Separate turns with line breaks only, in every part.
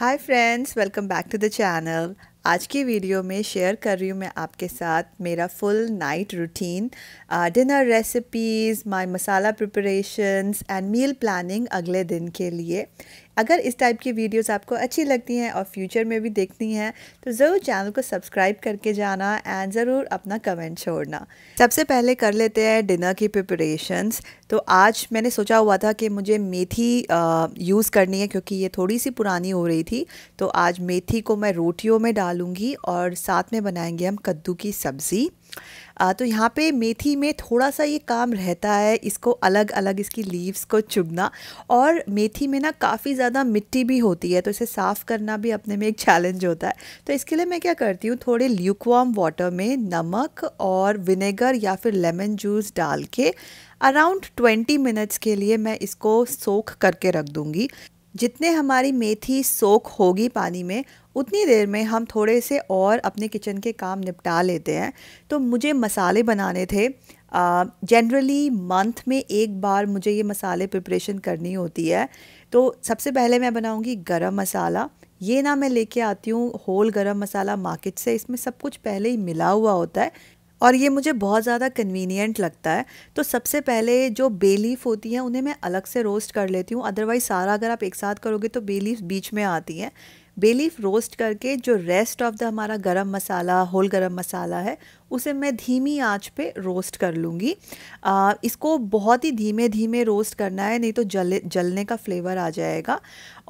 Hi friends welcome back to the channel आज की video में शेयर कर रही हूँ मैं आपके साथ मेरा full night routine dinner recipes my masala preparations and meal planning अगले दिन के लिए अगर इस टाइप की वीडियोस आपको अच्छी लगती हैं और फ्यूचर में भी देखनी है तो ज़रूर चैनल को सब्सक्राइब करके जाना एंड ज़रूर अपना कमेंट छोड़ना सबसे पहले कर लेते हैं डिनर की प्रिपरेशंस तो आज मैंने सोचा हुआ था कि मुझे मेथी यूज़ करनी है क्योंकि ये थोड़ी सी पुरानी हो रही थी तो आज मेथी को मैं रोटियों में डालूँगी और साथ में बनाएंगे हम कद्दू की सब्ज़ी तो यहाँ पे मेथी में थोड़ा सा ये काम रहता है इसको अलग अलग इसकी लीव्स को चुभना और मेथी में ना काफ़ी ज़्यादा मिट्टी भी होती है तो इसे साफ़ करना भी अपने में एक चैलेंज होता है तो इसके लिए मैं क्या करती हूँ थोड़े ल्यूकवाम वाटर में नमक और विनेगर या फिर लेमन जूस डाल के अराउंड 20 मिनट्स के लिए मैं इसको सोख करके रख दूँगी जितने हमारी मेथी सोख होगी पानी में उतनी देर में हम थोड़े से और अपने किचन के काम निपटा लेते हैं तो मुझे मसाले बनाने थे जनरली मंथ में एक बार मुझे ये मसाले प्रिपरेशन करनी होती है तो सबसे पहले मैं बनाऊँगी गरम मसाला ये ना मैं लेके आती हूँ होल गरम मसाला मार्केट से इसमें सब कुछ पहले ही मिला हुआ होता है और ये मुझे बहुत ज़्यादा कन्वीनियंट लगता है तो सबसे पहले जो बे लीफ होती हैं उन्हें मैं अलग से रोस्ट कर लेती हूँ अदरवाइज़ सारा अगर आप एक साथ करोगे तो बे लीफ बीच में आती हैं बेलीफ रोस्ट करके जो रेस्ट ऑफ द हमारा गरम मसाला होल गरम मसाला है उसे मैं धीमी आंच पे रोस्ट कर लूँगी इसको बहुत ही धीमे धीमे रोस्ट करना है नहीं तो जल जलने का फ्लेवर आ जाएगा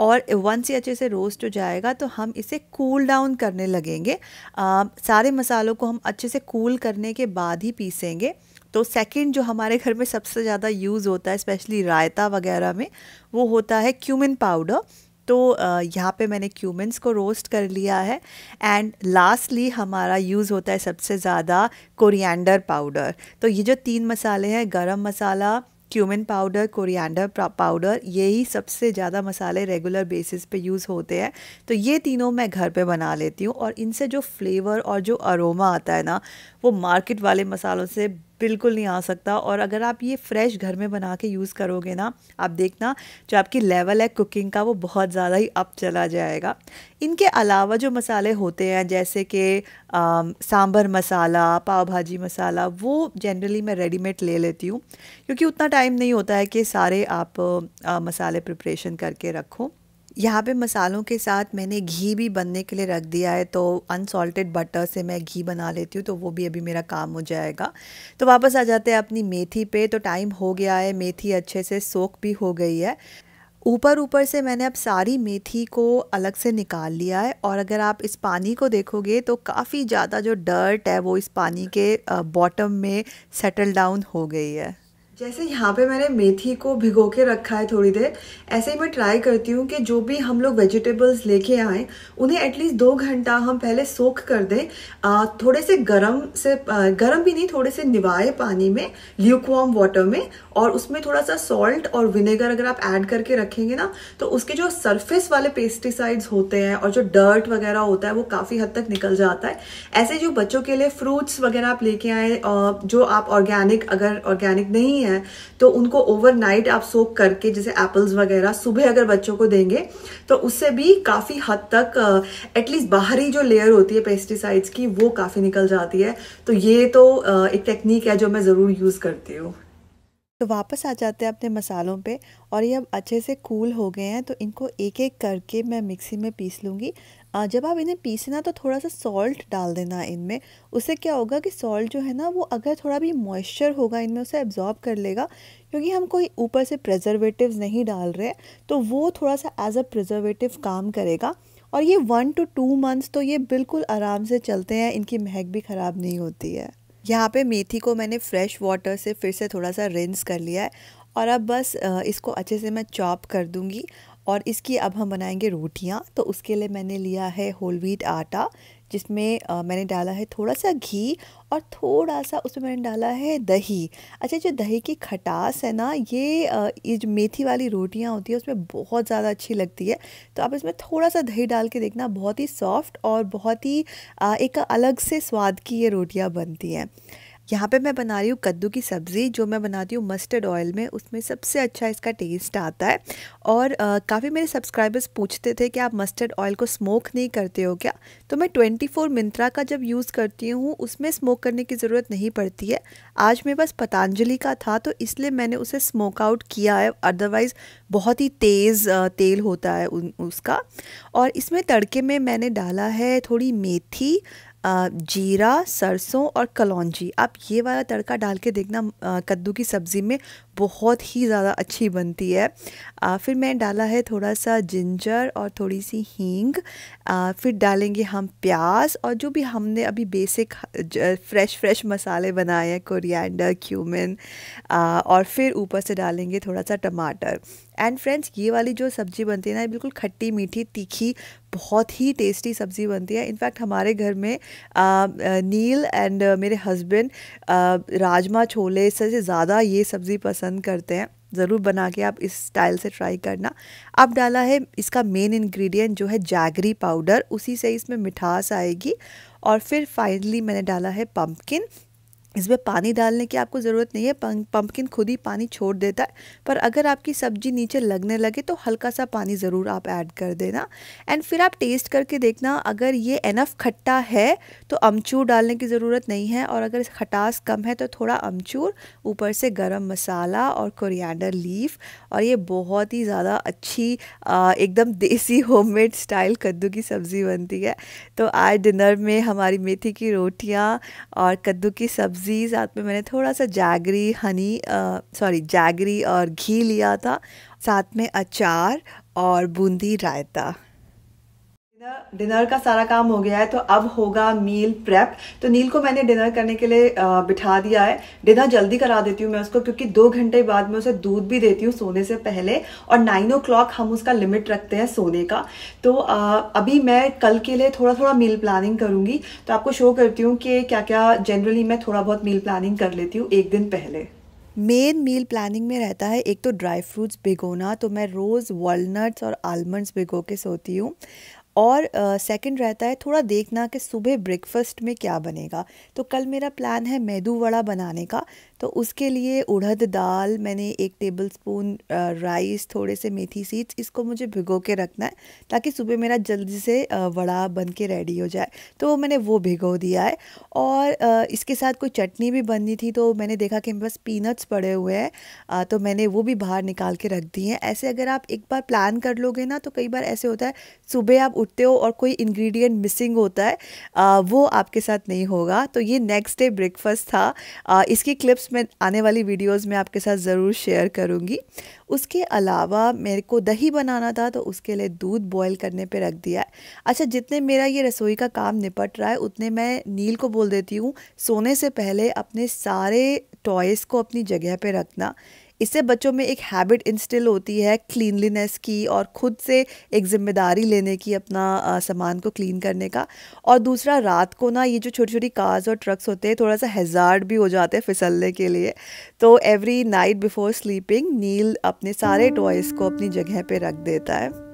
और वंस ये अच्छे से रोस्ट हो जाएगा तो हम इसे कूल डाउन करने लगेंगे आ, सारे मसालों को हम अच्छे से कूल करने के बाद ही पीसेंगे तो सेकंड जो हमारे घर में सबसे ज़्यादा यूज़ होता है स्पेशली रायता वगैरह में वो होता है क्यूमिन पाउडर तो यहाँ पे मैंने क्यूमिन को रोस्ट कर लिया है एंड लास्टली हमारा यूज़ होता है सबसे ज़्यादा कोरिएंडर पाउडर तो ये जो तीन मसाले हैं garam masala cumin powder coriander powder यही सबसे ज़्यादा मसाले रेगुलर बेसिस पे यूज़ होते हैं तो ये तीनों मैं घर पे बना लेती हूँ और इनसे जो फ्लेवर और जो अरोमा आता है ना वो मार्केट वाले मसालों से बिल्कुल नहीं आ सकता और अगर आप ये फ्रेश घर में बना के यूज़ करोगे ना आप देखना जो आपकी लेवल है कुकिंग का वो बहुत ज़्यादा ही अप चला जाएगा इनके अलावा जो मसाले होते हैं जैसे कि सांभर मसाला पाव भाजी मसाला वो जनरली मैं रेडीमेड ले लेती हूँ क्योंकि उतना टाइम नहीं होता है कि सारे आप आ, मसाले प्रिपरेशन करके रखो यहाँ पे मसालों के साथ मैंने घी भी बनने के लिए रख दिया है तो अनसॉल्टेड बटर से मैं घी बना लेती हूँ तो वो भी अभी मेरा काम हो जाएगा तो वापस आ जाते हैं अपनी मेथी पे तो टाइम हो गया है मेथी अच्छे से सोख भी हो गई है ऊपर ऊपर से मैंने अब सारी मेथी को अलग से निकाल लिया है और अगर आप इस पानी को देखोगे तो काफ़ी ज़्यादा जो डर्ट है वो इस पानी के बॉटम में सेटल डाउन हो गई है जैसे यहाँ पे मैंने मेथी को भिगो के रखा है थोड़ी देर ऐसे ही मैं ट्राई करती हूँ कि जो भी हम लोग वेजिटेबल्स लेके आए उन्हें एटलीस्ट दो घंटा हम पहले सोख कर दें थोड़े से गरम से गरम भी नहीं थोड़े से निवाए पानी में ल्यूकवॉर्म वाटर में और उसमें थोड़ा सा सॉल्ट और विनेगर अगर आप ऐड करके रखेंगे ना तो उसके जो सरफेस वाले पेस्टिसाइड्स होते हैं और जो डर्ट वगैरह होता है वो काफ़ी हद तक निकल जाता है ऐसे जो बच्चों के लिए फ्रूट्स वगैरह आप लेके आए जो आप ऑर्गेनिक अगर ऑर्गेनिक नहीं है हैं तो उनको ओवरनाइट आप सोप करके जैसे एप्पल्स वगैरह सुबह अगर बच्चों को देंगे तो उससे भी काफ़ी हद तक एटलीस्ट uh, बाहरी जो लेयर होती है पेस्टिसाइड्स की वो काफ़ी निकल जाती है तो ये तो uh, एक टेक्निक है जो मैं ज़रूर यूज़ करती हूँ तो वापस आ जाते हैं अपने मसालों पे और ये अब अच्छे से कूल हो गए हैं तो इनको एक एक करके मैं मिक्सी में पीस लूँगी जब आप इन्हें पीसना तो थोड़ा सा सॉल्ट डाल देना इनमें उससे क्या होगा कि सॉल्ट जो है ना वो अगर थोड़ा भी मॉइस्चर होगा इनमें उसे एब्जॉर्ब कर लेगा क्योंकि हम कोई ऊपर से प्रजर्वेटिव नहीं डाल रहे तो वो थोड़ा सा एज अ प्रजर्वेटिव काम करेगा और ये वन टू टू मंथ्स तो ये बिल्कुल आराम से चलते हैं इनकी महक भी ख़राब नहीं होती है यहाँ पे मेथी को मैंने फ्रेश वाटर से फिर से थोड़ा सा रिंस कर लिया है और अब बस इसको अच्छे से मैं चॉप कर दूँगी और इसकी अब हम बनाएंगे रोटियाँ तो उसके लिए मैंने लिया है होल व्हीट आटा जिसमें मैंने डाला है थोड़ा सा घी और थोड़ा सा उसमें मैंने डाला है दही अच्छा जो दही की खटास है ना ये ये जो मेथी वाली रोटियाँ होती है उसमें बहुत ज़्यादा अच्छी लगती है तो आप इसमें थोड़ा सा दही डाल के देखना बहुत ही सॉफ्ट और बहुत ही एक अलग से स्वाद की ये रोटियाँ बनती हैं यहाँ पे मैं बना रही हूँ कद्दू की सब्ज़ी जो मैं बनाती हूँ मस्टर्ड ऑयल में उसमें सबसे अच्छा इसका टेस्ट आता है और काफ़ी मेरे सब्सक्राइबर्स पूछते थे कि आप मस्टर्ड ऑयल को स्मोक नहीं करते हो क्या तो मैं 24 फोर मिंत्रा का जब यूज़ करती हूँ उसमें स्मोक करने की ज़रूरत नहीं पड़ती है आज मेरे पास पतंजलि का था तो इसलिए मैंने उसे स्मोक आउट किया है अदरवाइज़ बहुत ही तेज़ तेल होता है उसका और इसमें तड़के में मैंने डाला है थोड़ी मेथी जीरा सरसों और कलौजी आप ये वाला तड़का डाल के देखना कद्दू की सब्ज़ी में बहुत ही ज़्यादा अच्छी बनती है आ, फिर मैं डाला है थोड़ा सा जिंजर और थोड़ी सी हींग आ, फिर डालेंगे हम प्याज और जो भी हमने अभी बेसिक फ्रेश फ्रेश मसाले बनाए हैं कोरिएंडर क्यूमिन और फिर ऊपर से डालेंगे थोड़ा सा टमाटर एंड फ्रेंड्स ये वाली जो सब्ज़ी बनती है ना ये बिल्कुल खट्टी मीठी तीखी बहुत ही टेस्टी सब्ज़ी बनती है इनफैक्ट हमारे घर में आ, नील एंड मेरे हस्बैंड राजमा छोले से ज़्यादा ये सब्ज़ी पसंद करते हैं ज़रूर बना के आप इस स्टाइल से ट्राई करना अब डाला है इसका मेन इंग्रेडिएंट जो है जैगरी पाउडर उसी से इसमें मिठास आएगी और फिर फाइनली मैंने डाला है पम्पकिन इसमें पानी डालने की आपको ज़रूरत नहीं है पंपकिन खुद ही पानी छोड़ देता है पर अगर आपकी सब्जी नीचे लगने लगे तो हल्का सा पानी ज़रूर आप ऐड कर देना एंड फिर आप टेस्ट करके देखना अगर ये एनफ खट्टा है तो अमचूर डालने की ज़रूरत नहीं है और अगर खटास कम है तो थोड़ा अमचूर ऊपर से गर्म मसाला और कोरियाडर लीफ और ये बहुत ही ज़्यादा अच्छी एकदम देसी होम स्टाइल कद्दू की सब्ज़ी बनती है तो आज डिनर में हमारी मेथी की रोटियाँ और कद्दू की सब्ज़ी सब्ज़ी साथ में मैंने थोड़ा सा जागरी हनी सॉरी जागरी और घी लिया था साथ में अचार और बूंदी रायता डिनर का सारा काम हो गया है तो अब होगा मील प्रेप तो नील को मैंने डिनर करने के लिए बिठा दिया है डिनर जल्दी करा देती हूँ मैं उसको क्योंकि दो घंटे बाद मैं उसे दूध भी देती हूँ सोने से पहले और नाइन ओ क्लॉक हम उसका लिमिट रखते हैं सोने का तो अभी मैं कल के लिए थोड़ा थोड़ा मील प्लानिंग करूंगी तो आपको शो करती हूँ कि क्या क्या जनरली मैं थोड़ा बहुत मील प्लानिंग कर लेती हूँ एक दिन पहले मेन मील प्लानिंग में रहता है एक तो ड्राई फ्रूट्स भिगोना तो मैं रोज़ वॉलनट्स और आलमंड्स भिगो के सोती हूँ और सेकंड uh, रहता है थोड़ा देखना कि सुबह ब्रेकफास्ट में क्या बनेगा तो कल मेरा प्लान है मेदू वड़ा बनाने का तो उसके लिए उड़द दाल मैंने एक टेबल स्पून राइस थोड़े से मेथी सीड्स इसको मुझे भिगो के रखना है ताकि सुबह मेरा जल्दी से वड़ा बन के रेडी हो जाए तो मैंने वो भिगो दिया है और इसके साथ कोई चटनी भी बननी थी तो मैंने देखा कि मेरे पास पीनट्स पड़े हुए हैं तो मैंने वो भी बाहर निकाल के रख दी हैं ऐसे अगर आप एक बार प्लान कर लोगे ना तो कई बार ऐसे होता है सुबह आप उठते हो और कोई इन्ग्रीडियंट मिसिंग होता है वो आपके साथ नहीं होगा तो ये नेक्स्ट डे ब्रेकफास्ट था इसकी क्लिप्स कोर्स मैं आने वाली वीडियोस में आपके साथ ज़रूर शेयर करूँगी उसके अलावा मेरे को दही बनाना था तो उसके लिए दूध बॉयल करने पे रख दिया है अच्छा जितने मेरा ये रसोई का काम निपट रहा है उतने मैं नील को बोल देती हूँ सोने से पहले अपने सारे टॉयस को अपनी जगह पर रखना इससे बच्चों में एक हैबिट इंस्टिल होती है क्लीनलीनेस की और ख़ुद से एक ज़िम्मेदारी लेने की अपना सामान को क्लीन करने का और दूसरा रात को ना ये जो छोटी छोटी कार्स और ट्रक्स होते हैं थोड़ा सा हेजार्ड भी हो जाते हैं फिसलने के लिए तो every night before sleeping Neel अपने सारे टॉयज़ को अपनी जगह पर रख देता है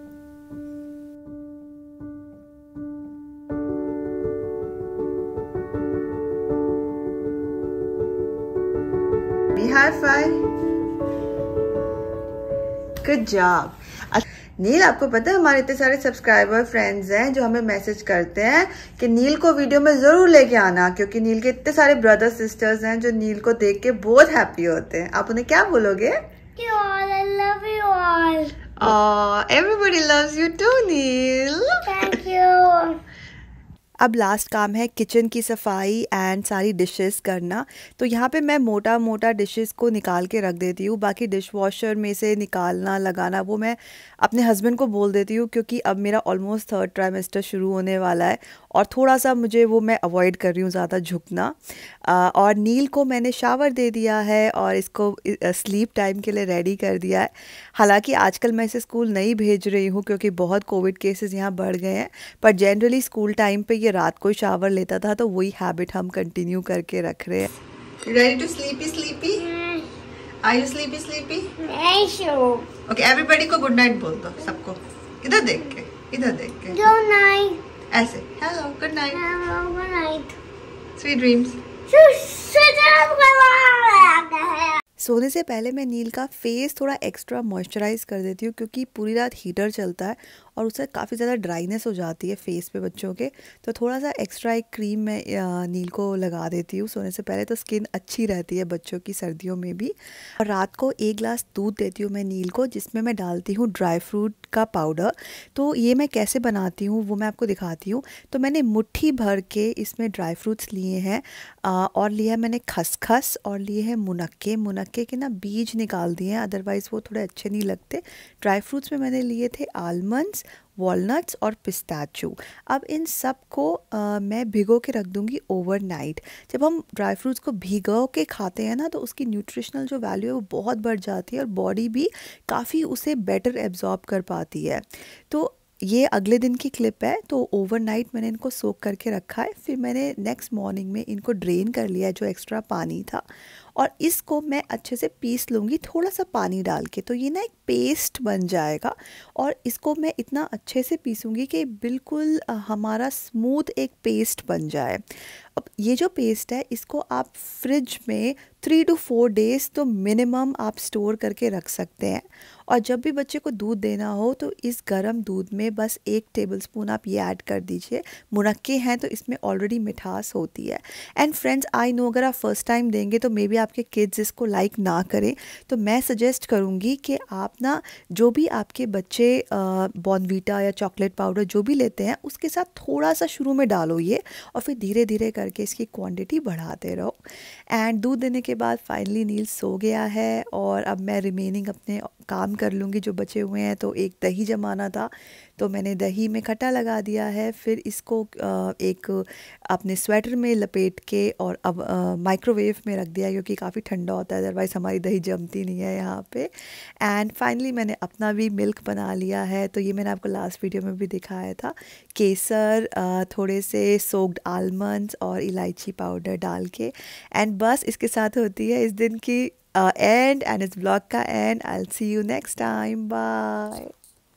hi five. गुड जॉब अच्छा, नील आपको पता है हमारे इतने सारे सब्सक्राइबर फ्रेंड्स हैं जो हमें मैसेज करते हैं कि नील को वीडियो में ज़रूर लेके आना क्योंकि नील के इतने सारे ब्रदर सिस्टर्स हैं जो नील को देख के बहुत हैप्पी होते हैं आप उन्हें क्या बोलोगे अब लास्ट काम है किचन की सफाई एंड सारी डिशेस करना तो यहाँ पे मैं मोटा मोटा डिशेस को निकाल के रख देती हूँ बाकी डिश वॉशर में से निकालना लगाना वो मैं अपने हस्बैंड को बोल देती हूँ क्योंकि अब मेरा ऑलमोस्ट थर्ड ट्राइमेस्टर शुरू होने वाला है और थोड़ा सा मुझे वो मैं अवॉइड कर रही हूँ ज़्यादा झुकना और नील को मैंने शावर दे दिया है और इसको स्लीप टाइम के लिए रेडी कर दिया है हालांकि आजकल मैं इसे स्कूल नहीं भेज रही हूँ क्योंकि बहुत कोविड केसेस यहाँ बढ़ गए हैं पर जनरली स्कूल टाइम पे ये रात को शावर लेता था तो वही हैबिट हम कंटिन्यू करके रख रहे हैं ready to sleepy sleepy Are you sleepy sleepy? नहीं sure. Okay, everybody को good night बोल दो सबको इधर देख के इधर देख के Good night. ऐसे hello good night good night sweet dreams सोने से पहले मैं नील का फेस थोड़ा एक्स्ट्रा मॉइस्चराइज कर देती हूँ क्योंकि पूरी रात हीटर चलता है और उससे काफ़ी ज़्यादा ड्राइनेस हो जाती है फेस पे बच्चों के तो थोड़ा सा एक्स्ट्रा एक क्रीम मैं नील को लगा देती हूँ सोने से पहले तो स्किन अच्छी रहती है बच्चों की सर्दियों में भी और रात को एक ग्लास दूध देती हूँ मैं नील को जिसमें मैं डालती हूँ ड्राई फ्रूट का पाउडर तो ये मैं कैसे बनाती हूँ वो मैं आपको दिखाती हूँ तो मैंने मुट्ठी भर के इसमें ड्राई फ्रूट्स लिए हैं और लिया मैंने खसखस और लिए हैं मुनक्के मुनक्के के ना बीज निकाल दिए हैं अदरवाइज़ वो थोड़े अच्छे नहीं लगते ड्राई फ्रूट्स में मैंने लिए थे आलमंड्स वॉलनट्स और पिस्ताचू अब इन सब को आ, मैं भिगो के रख दूँगी ओवरनाइट जब हम ड्राई फ्रूट्स को भिगो के खाते हैं ना तो उसकी न्यूट्रिशनल जो वैल्यू है वो बहुत बढ़ जाती है और बॉडी भी काफ़ी उसे बेटर एब्जॉर्ब कर पाती है तो ये अगले दिन की क्लिप है तो ओवरनाइट मैंने इनको सोक करके रखा है फिर मैंने नेक्स्ट मॉर्निंग में इनको ड्रेन कर लिया जो एक्स्ट्रा पानी था और इसको मैं अच्छे से पीस लूँगी थोड़ा सा पानी डाल के तो ये ना एक पेस्ट बन जाएगा और इसको मैं इतना अच्छे से पीसूँगी कि बिल्कुल हमारा स्मूथ एक पेस्ट बन जाए अब ये जो पेस्ट है इसको आप फ्रिज में थ्री टू फोर डेज़ तो मिनिमम आप स्टोर करके रख सकते हैं और जब भी बच्चे को दूध देना हो तो इस गर्म दूध में बस एक टेबलस्पून आप ये ऐड कर दीजिए मुनक्के हैं तो इसमें ऑलरेडी मिठास होती है एंड फ्रेंड्स आई नो अगर आप फर्स्ट टाइम देंगे तो मे बी आपके किड्स इसको लाइक ना करें तो मैं सजेस्ट करूँगी कि आप ना जो भी आपके बच्चे बॉनवीटा या चॉकलेट पाउडर जो भी लेते हैं उसके साथ थोड़ा सा शुरू में डालो ये और फिर धीरे धीरे करके इसकी क्वांटिटी बढ़ाते रहो एंड दूध देने के बाद फाइनली नील सो गया है और अब मैं रिमेनिंग अपने काम कर लूँगी जो बचे हुए हैं तो एक दही जमाना था तो मैंने दही में खट्टा लगा दिया है फिर इसको एक अपने स्वेटर में लपेट के और अब माइक्रोवेव में रख दिया क्योंकि काफ़ी ठंडा होता है अदरवाइज़ हमारी दही जमती नहीं है यहाँ पे एंड फाइनली मैंने अपना भी मिल्क बना लिया है तो ये मैंने आपको लास्ट वीडियो में भी दिखाया था केसर थोड़े से सोक्ड आलमंड और इलायची पाउडर डाल के एंड बस इसके साथ होती है इस दिन की एंड एंड इस ब्लॉग का end I see you next time bye